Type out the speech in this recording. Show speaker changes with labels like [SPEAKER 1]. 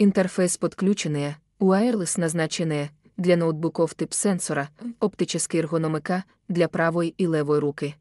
[SPEAKER 1] Інтерфейс подключенные, wireless назначенные для ноутбуків тип сенсора, оптические эргономика для правої і левої руки.